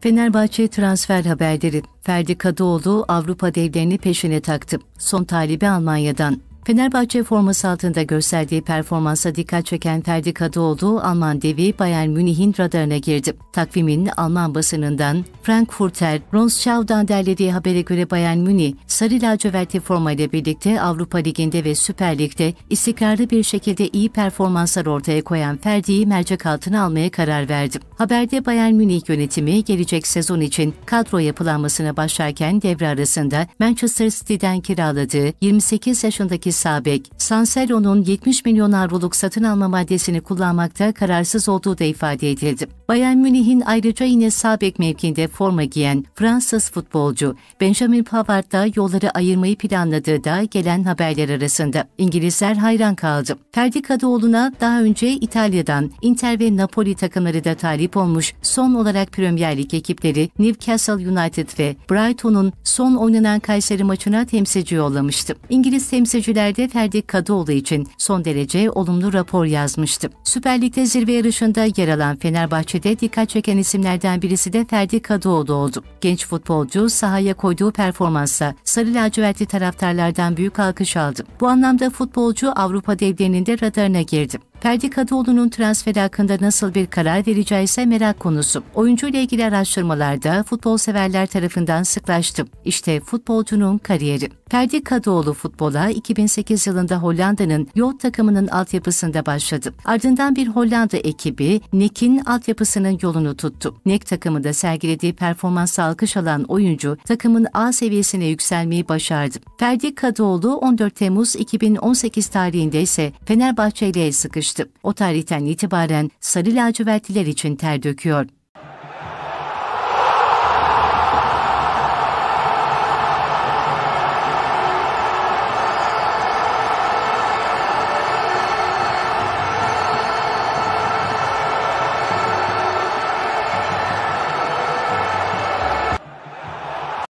Fenerbahçe transfer haberleri. Ferdi Kadıoğlu Avrupa devlerini peşine taktı. Son talibi Almanya'dan. Fenerbahçe forması altında gösterdiği performansa dikkat çeken Ferdi Kadıoğlu, Alman devi Bayern Münih'in radarına girdi. Takvimin Alman basınından Frankfurter Ronsschau'dan derlediği habere göre Bayern Münih, sarı lacivertli ile birlikte Avrupa Ligi'nde ve Süper Lig'de istikrarlı bir şekilde iyi performanslar ortaya koyan Ferdi'yi mercek altına almaya karar verdi. Haberde Bayern Münih yönetimi gelecek sezon için kadro yapılanmasına başlarken devre arasında Manchester City'den kiraladığı 28 yaşındaki Sabek, Sanselo'nun 70 milyon avroluk satın alma maddesini kullanmakta kararsız olduğu da ifade edildi. Bayern Münih'in ayrıca yine Sabek mevkinde forma giyen Fransız futbolcu Benjamin Pavard da yolları ayırmayı planladığı da gelen haberler arasında. İngilizler hayran kaldı. Ferdi Kadıoğlu'na daha önce İtalya'dan Inter ve Napoli takımları da talip olmuş. Son olarak Premier Lig ekipleri Newcastle United ve Brighton'un son oynanan Kayseri maçına temsilci yollamıştı. İngiliz temsilciler gazetelerde Ferdi Kadıoğlu için son derece olumlu rapor yazmıştı. Süper Lig'de zirve yarışında yer alan Fenerbahçe'de dikkat çeken isimlerden birisi de Ferdi Kadıoğlu oldu. Genç futbolcu sahaya koyduğu performansa sarı lacivertli taraftarlardan büyük alkış aldı. Bu anlamda futbolcu Avrupa devlerinin de radarına girdi. Ferdi Kadıoğlu'nun transferi hakkında nasıl bir karar vereceği ise merak konusu. Oyuncu ile ilgili araştırmalarda futbol severler tarafından sıklaştı. İşte futbolcunun kariyeri. Ferdi Kadıoğlu futbola 2008 yılında Hollanda'nın Yot takımının altyapısında başladı. Ardından bir Hollanda ekibi NEC'in altyapısının yolunu tuttu. Nek takımında sergilediği performans alkış alan oyuncu takımın A seviyesine yükselmeyi başardı. Ferdi Kadıoğlu 14 Temmuz 2018 tarihinde ise Fenerbahçe ile sıkıştı. O tarihten itibaren sarı lacivertliler için ter döküyor.